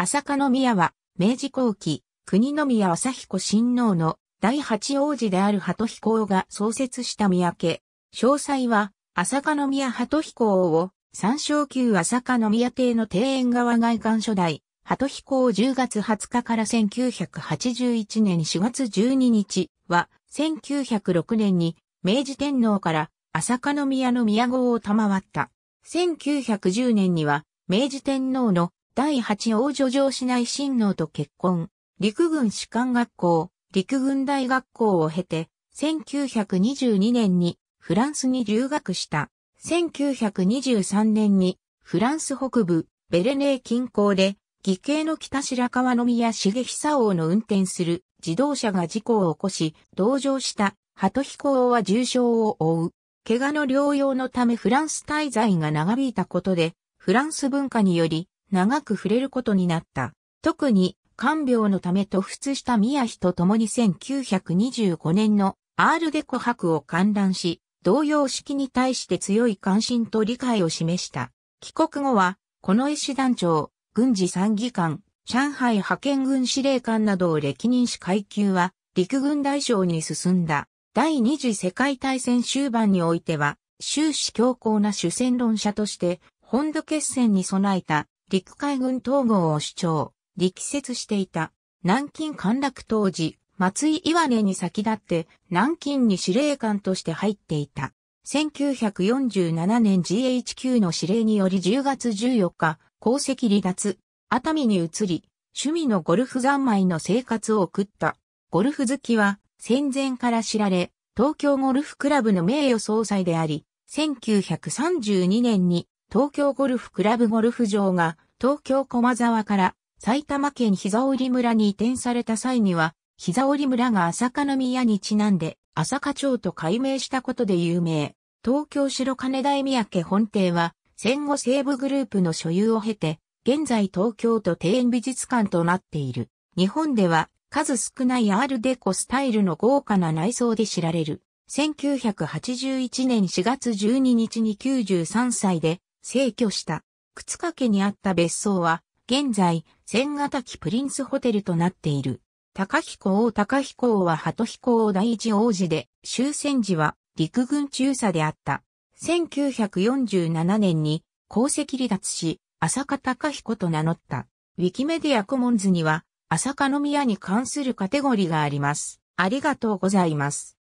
朝香宮は、明治後期、国宮朝彦親王の第八王子である鳩彦王が創設した宮家。詳細は、朝香宮鳩彦王を、参照級朝香宮邸の庭園側外観初代、鳩彦王10月20日から1981年4月12日は、1906年に、明治天皇から朝香宮の宮号を賜った。1910年には、明治天皇の第8王女城市内親王と結婚、陸軍士官学校、陸軍大学校を経て、1922年にフランスに留学した。1923年にフランス北部ベレネー近郊で義兄の北白川の宮重久王の運転する自動車が事故を起こし、同乗した鳩飛行王は重傷を負う。怪我の療養のためフランス滞在が長引いたことで、フランス文化により長く触れることになった。特に、看病のため突出した宮妃と共に1925年のアールデコ博を観覧し、同様式に対して強い関心と理解を示した。帰国後は、この絵師団長、軍事参議官、上海派遣軍司令官などを歴任し階級は、陸軍大将に進んだ。第二次世界大戦終盤においては、終始強硬な主戦論者として、本土決戦に備えた陸海軍統合を主張、力説していた。南京陥落当時、松井岩根に先立って南京に司令官として入っていた。1947年 GHQ の司令により10月14日、功績離脱、熱海に移り、趣味のゴルフ三昧の生活を送った。ゴルフ好きは戦前から知られ、東京ゴルフクラブの名誉総裁であり、1932年に東京ゴルフクラブゴルフ場が東京駒沢から埼玉県膝折村に移転された際には、膝折村が朝香宮にちなんで朝香町と改名したことで有名。東京白金大宮家本邸は戦後西部グループの所有を経て、現在東京都庭園美術館となっている。日本では数少ないアールデコスタイルの豪華な内装で知られる。1981年4月12日に93歳で逝去した。靴掛けにあった別荘は、現在、千ヶ滝プリンスホテルとなっている。高彦王高彦王は鳩彦王第一王子で、終戦時は陸軍中佐であった。1947年に功績離脱し、浅香高彦と名乗った。ウィキメディアコモンズには、浅香宮に関するカテゴリーがあります。ありがとうございます。